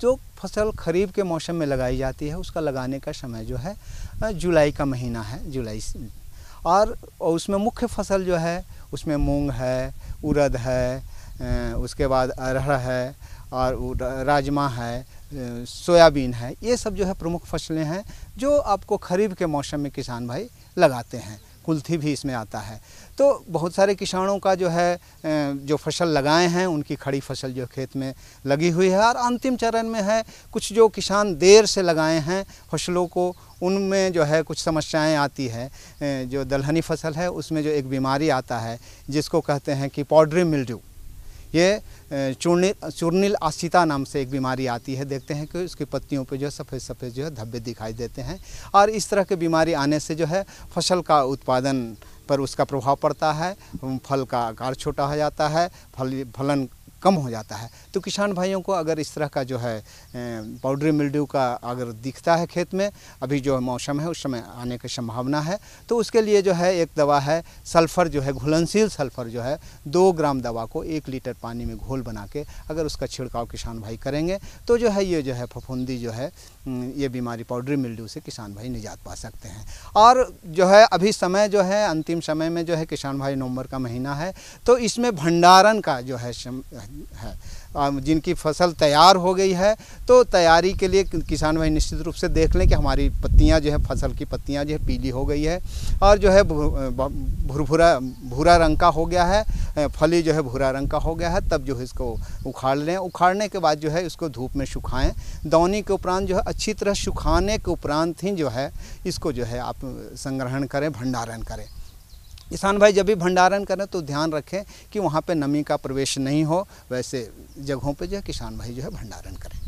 जो फसल खरीफ के मौसम में लगाई जाती है उसका लगाने का समय जो है जुलाई का महीना है जुलाई और उसमें मुख्य फसल जो है उसमें मूंग है उड़द है उसके बाद अरहर है और राजमा है सोयाबीन है ये सब जो है प्रमुख फसलें हैं जो आपको खरीफ के मौसम में किसान भाई लगाते हैं कुल्थी भी इसमें आता है तो बहुत सारे किसानों का जो है जो फसल लगाए हैं उनकी खड़ी फसल जो खेत में लगी हुई है और अंतिम चरण में है कुछ जो किसान देर से लगाए हैं फसलों को उनमें जो है कुछ समस्याएं आती है जो दलहनी फसल है उसमें जो एक बीमारी आता है जिसको कहते हैं कि पाउडरी मिल्ड्यू ये चूर्णिल चूर्णिल आशिता नाम से एक बीमारी आती है देखते हैं कि उसकी पत्तियों पर जो है सफ़ेद सफ़ेद जो है धब्बे दिखाई देते हैं और इस तरह की बीमारी आने से जो है फसल का उत्पादन पर उसका प्रभाव पड़ता है फल का आकार छोटा हो जाता है फल फलन कम हो जाता है तो किसान भाइयों को अगर इस तरह का जो है पाउडरी मिल्ड्यू का अगर दिखता है खेत में अभी जो मौसम है उस समय आने की संभावना है तो उसके लिए जो है एक दवा है सल्फ़र जो है घुलनशील सल्फ़र जो है दो ग्राम दवा को एक लीटर पानी में घोल बना के अगर उसका छिड़काव किसान भाई करेंगे तो जो है ये जो है फफूंदी जो है ये बीमारी पाउडरी मिल्ड्यू से किसान भाई निजात पा सकते हैं और जो है अभी समय जो है अंतिम समय में जो है किसान भाई नवंबर का महीना है तो इसमें भंडारण का जो है है जिनकी फसल तैयार हो गई है तो तैयारी के लिए किसान भाई निश्चित रूप से देख लें कि हमारी पत्तियां जो है फसल की पत्तियां जो है पीली हो गई है और जो है भुरभुरा भूरा रंग का हो गया है फली जो है भूरा रंग का हो गया है तब जो है इसको उखाड़ लें उखाड़ने के बाद जो है इसको धूप में सुखाएँ दौनी के उपरांत जो है अच्छी तरह सुखाने के उपरांत ही जो है इसको जो है आप संग्रहण करें भंडारण करें किसान भाई जब भी भंडारण करें तो ध्यान रखें कि वहाँ पे नमी का प्रवेश नहीं हो वैसे जगहों पे जो है किसान भाई जो है भंडारण करें